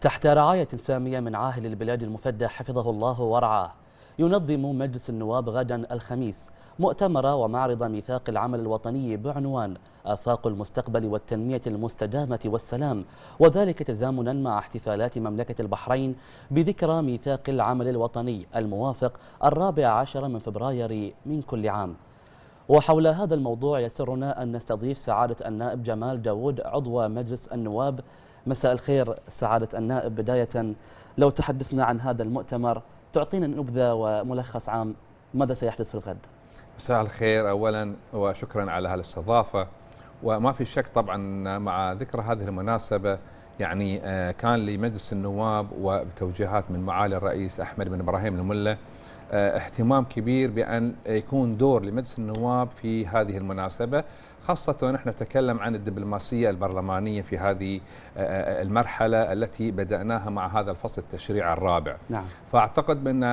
تحت رعاية سامية من عاهل البلاد المفدى حفظه الله ورعاه ينظم مجلس النواب غدا الخميس مؤتمر ومعرض ميثاق العمل الوطني بعنوان آفاق المستقبل والتنمية المستدامة والسلام وذلك تزامنا مع احتفالات مملكة البحرين بذكرى ميثاق العمل الوطني الموافق الرابع عشر من فبراير من كل عام وحول هذا الموضوع يسرنا أن نستضيف سعادة النائب جمال داود عضو مجلس النواب مساء الخير سعادة النائب بداية لو تحدثنا عن هذا المؤتمر تعطينا نبذة وملخص عام ماذا سيحدث في الغد مساء الخير أولا وشكرا على هالاستضافة وما في شك طبعا مع ذكر هذه المناسبة يعني آه، كان لمجلس النواب وبتوجيهات من معالي الرئيس أحمد بن إبراهيم الملا آه، اهتمام كبير بأن يكون دور لمجلس النواب في هذه المناسبة خاصة ونحن نتكلم عن الدبلوماسية البرلمانية في هذه آه، آه، المرحلة التي بدأناها مع هذا الفصل التشريع الرابع نعم. فأعتقد بأن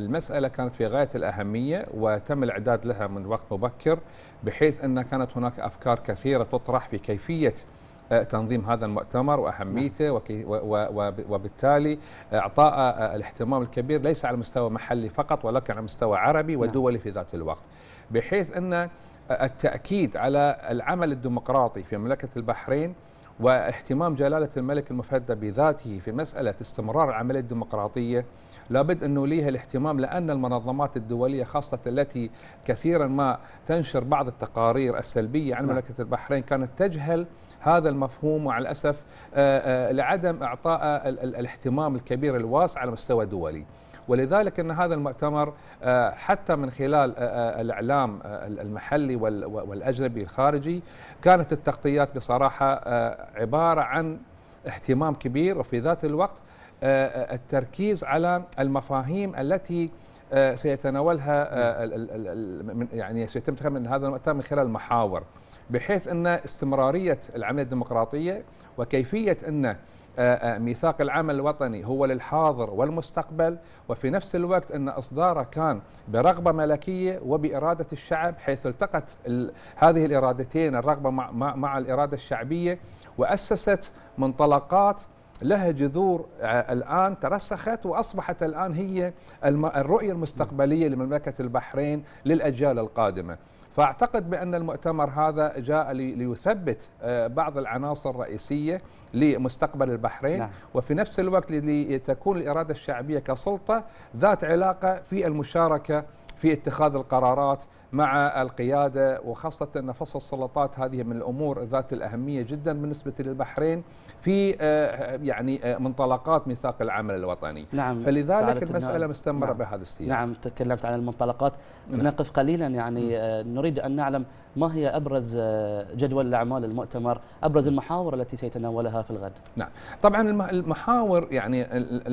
المسألة كانت في غاية الأهمية وتم الإعداد لها من وقت مبكر بحيث أن كانت هناك أفكار كثيرة تطرح في كيفية تنظيم هذا المؤتمر واهميته نعم. وبالتالي اعطاء الاهتمام الكبير ليس على مستوى محلي فقط ولكن على مستوى عربي نعم. ودولي في ذات الوقت بحيث ان التاكيد على العمل الديمقراطي في مملكه البحرين واهتمام جلالة الملك المفدى بذاته في مسألة استمرار العملية الديمقراطية لابد أنه ليها الاهتمام لأن المنظمات الدولية خاصة التي كثيرا ما تنشر بعض التقارير السلبية عن نعم. مملكة البحرين كانت تجهل هذا المفهوم وعلى الأسف آه، آه، لعدم إعطاء الاهتمام الكبير الواسع على مستوى دولي ولذلك أن هذا المؤتمر آه، حتى من خلال آه، آه، الإعلام المحلي والأجنبي الخارجي كانت التغطيات بصراحة عبارة عن اهتمام كبير وفي ذات الوقت التركيز على المفاهيم التي آه، سيتناولها آه، نعم. يعني سيتم تخمين هذا المؤتمر من خلال محاور بحيث ان استمراريه العمليه الديمقراطيه وكيفيه ان آه، ميثاق العمل الوطني هو للحاضر والمستقبل وفي نفس الوقت ان اصداره كان برغبه ملكيه وباراده الشعب حيث التقت هذه الارادتين الرغبه مع, مع الاراده الشعبيه واسست منطلقات لها جذور آه، الآن ترسخت وأصبحت الآن هي الرؤية المستقبلية لمملكة البحرين للأجيال القادمة فأعتقد بأن المؤتمر هذا جاء ليثبت آه، بعض العناصر الرئيسية لمستقبل البحرين نعم. وفي نفس الوقت لتكون الإرادة الشعبية كسلطة ذات علاقة في المشاركة في اتخاذ القرارات مع القيادة وخاصة أن فصل السلطات هذه من الأمور ذات الأهمية جدا بالنسبة للبحرين في آه، يعني آه، منطلقات ميثاق العمل الوطني نعم فلذلك المسألة مستمرة نعم بهذا السياق نعم تكلمت عن المنطلقات نعم نقف قليلا يعني نعم. آه، نريد أن نعلم ما هي أبرز جدول الأعمال المؤتمر أبرز نعم. المحاور التي سيتناولها في الغد نعم طبعا المحاور يعني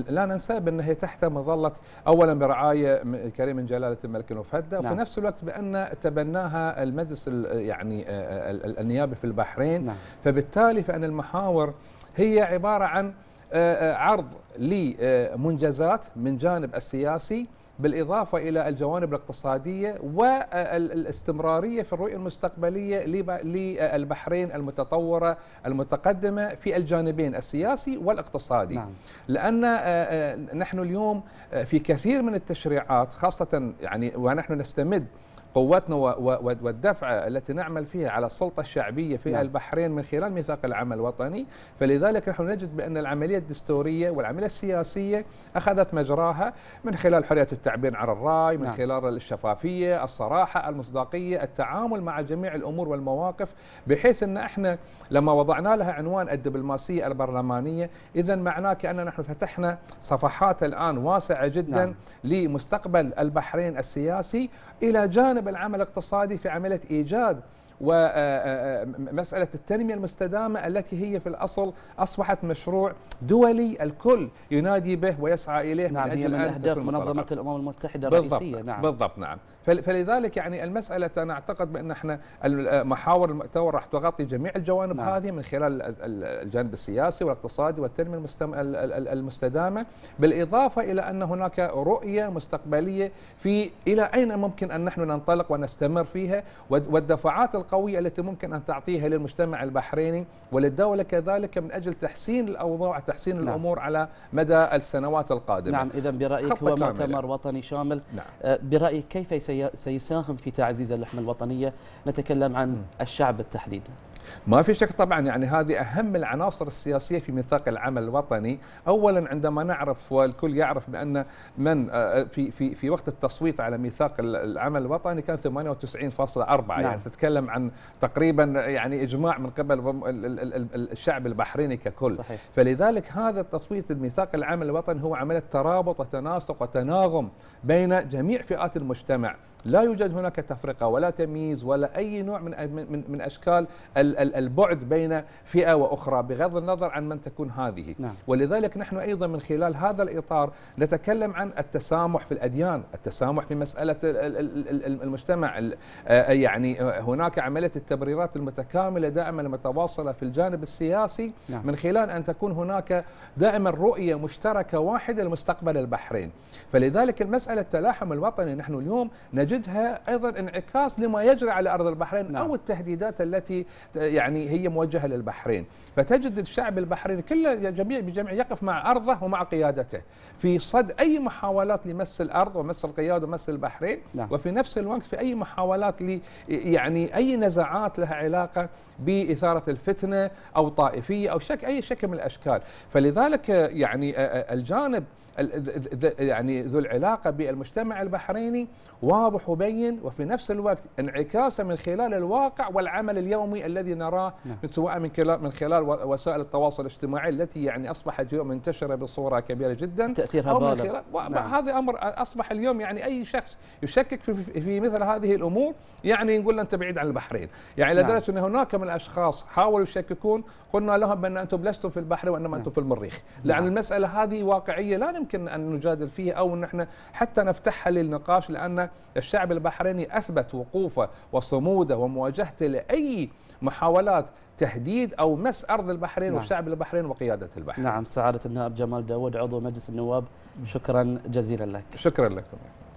لا ننسى بأنها تحت مظلة أولا برعاية كريم جلالة الملك المفدى نعم. وفي نفس الوقت بأن ان تبناها المجلس يعني آه، آه، النيابي في البحرين نعم. فبالتالي فان المحاور هي عباره عن آه، عرض لمنجزات من جانب السياسي بالإضافة إلى الجوانب الاقتصادية والاستمرارية في الرؤية المستقبلية للبحرين المتطورة المتقدمة في الجانبين السياسي والاقتصادي نعم. لأن نحن اليوم في كثير من التشريعات خاصة يعني ونحن نستمد قوتنا والدفعة التي نعمل فيها على السلطة الشعبية في نعم. البحرين من خلال ميثاق العمل الوطني فلذلك نحن نجد بأن العملية الدستورية والعملية السياسية أخذت مجراها من خلال حرية التعبير عن الرأي من نعم. خلال الشفافية الصراحة المصداقية التعامل مع جميع الأمور والمواقف بحيث أن احنا لما وضعنا لها عنوان الدبلوماسية البرلمانية إذا معناه كأننا نحن فتحنا صفحات الآن واسعة جدا نعم. لمستقبل البحرين السياسي إلى جانب جانب العمل الاقتصادي في عمليه ايجاد ومسألة التنمية المستدامة التي هي في الأصل أصبحت مشروع دولي الكل ينادي به ويسعى إليه نعم من أجل من أهداف منظمة الأمم المتحدة الرئيسية نعم بالضبط نعم فلذلك يعني المسألة أنا أعتقد بأن احنا محاور المؤتمر راح تغطي جميع الجوانب نعم. هذه من خلال الجانب السياسي والاقتصادي والتنمية المستدامة بالإضافة إلى أن هناك رؤية مستقبلية في إلى أين ممكن أن نحن ننطلق ونستمر فيها والدفعات القوية التي ممكن أن تعطيها للمجتمع البحريني وللدولة كذلك من أجل تحسين الأوضاع وتحسين نعم. الأمور على مدى السنوات القادمة نعم إذا برأيك هو مؤتمر وطني شامل نعم. آه، برأيك كيف سيساهم في تعزيز اللحمة الوطنية نتكلم عن الشعب بالتحديد ما في شك طبعا يعني هذه اهم العناصر السياسيه في ميثاق العمل الوطني، اولا عندما نعرف والكل يعرف بان من آه، في في في وقت التصويت على ميثاق العمل الوطني كان 98.4 نعم. يعني تتكلم عن تقريبا يعني اجماع من قبل الشعب البحريني ككل، صحيح. فلذلك هذا التصويت الميثاق العمل الوطني هو عمليه ترابط وتناسق وتناغم بين جميع فئات المجتمع، لا يوجد هناك تفرقه ولا تمييز ولا اي نوع من من, من اشكال البعد بين فئه واخرى بغض النظر عن من تكون هذه نعم. ولذلك نحن ايضا من خلال هذا الاطار نتكلم عن التسامح في الاديان التسامح في مساله المجتمع يعني هناك عمليه التبريرات المتكامله دائما المتواصله في الجانب السياسي نعم. من خلال ان تكون هناك دائما رؤيه مشتركه واحده لمستقبل البحرين فلذلك المساله التلاحم الوطني نحن اليوم نجد نجدها ايضا انعكاس لما يجري على ارض البحرين نعم. او التهديدات التي يعني هي موجهه للبحرين، فتجد الشعب البحريني كله جميع بجميع يقف مع ارضه ومع قيادته في صد اي محاولات لمس الارض ومس القياده ومس البحرين نعم. وفي نفس الوقت في اي محاولات ل يعني اي نزاعات لها علاقه باثاره الفتنه او طائفيه او شك اي شكل من الاشكال، فلذلك يعني الجانب يعني ذو العلاقه بالمجتمع البحريني واضح واضح وبين وفي نفس الوقت انعكاسه من خلال الواقع والعمل اليومي الذي نراه نعم. سواء من خلال من خلال وسائل التواصل الاجتماعي التي يعني اصبحت اليوم منتشره بصوره كبيره جدا تاثيرها بالغ نعم. هذا امر اصبح اليوم يعني اي شخص يشكك في, في مثل هذه الامور يعني نقول له انت بعيد عن البحرين يعني نعم. لدرجه ان هناك من الاشخاص حاولوا يشككون قلنا لهم بان انتم لستم في البحر وانما نعم. انتم في المريخ نعم. لان نعم. المساله هذه واقعيه لا يمكن ان نجادل فيها او ان احنا حتى نفتحها للنقاش لان الشعب البحريني أثبت وقوفه وصموده ومواجهته لأي محاولات تهديد أو مس أرض البحرين نعم. والشعب البحرين وقيادة البحرين. نعم سعادة النائب جمال داود عضو مجلس النواب شكرا جزيلا لك شكرا لكم